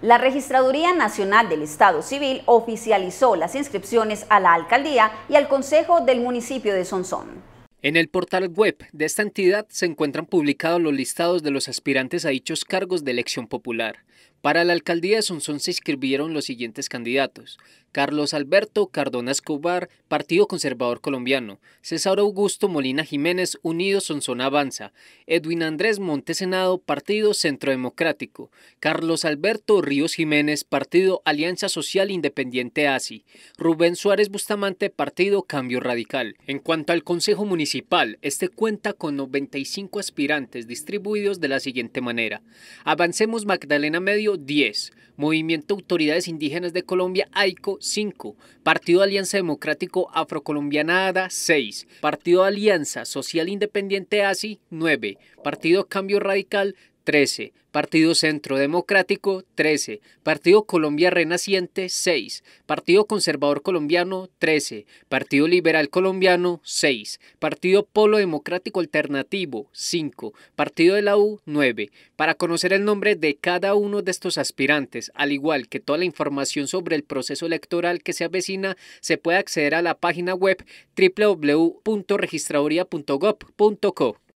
La Registraduría Nacional del Estado Civil oficializó las inscripciones a la Alcaldía y al Consejo del municipio de Sonsón. En el portal web de esta entidad se encuentran publicados los listados de los aspirantes a dichos cargos de elección popular. Para la alcaldía de Sonsón se inscribieron los siguientes candidatos: Carlos Alberto Cardona Escobar, Partido Conservador Colombiano, César Augusto Molina Jiménez, Unidos Son Avanza, Edwin Andrés Montesenado, Partido Centro Democrático, Carlos Alberto Ríos Jiménez, Partido Alianza Social Independiente ASI, Rubén Suárez Bustamante, Partido Cambio Radical. En cuanto al Consejo Municipal, este cuenta con 95 aspirantes distribuidos de la siguiente manera. Avancemos Magdalena Medio, 10. Movimiento Autoridades Indígenas de Colombia, AICO, 5, Partido Alianza Democrático Afrocolombiana ADA 6, Partido Alianza Social Independiente ASI 9, Partido Cambio Radical 13, Partido Centro Democrático, 13, Partido Colombia Renaciente, 6, Partido Conservador Colombiano, 13, Partido Liberal Colombiano, 6, Partido Polo Democrático Alternativo, 5, Partido de la U, 9. Para conocer el nombre de cada uno de estos aspirantes, al igual que toda la información sobre el proceso electoral que se avecina, se puede acceder a la página web www.registraduría.gov.co.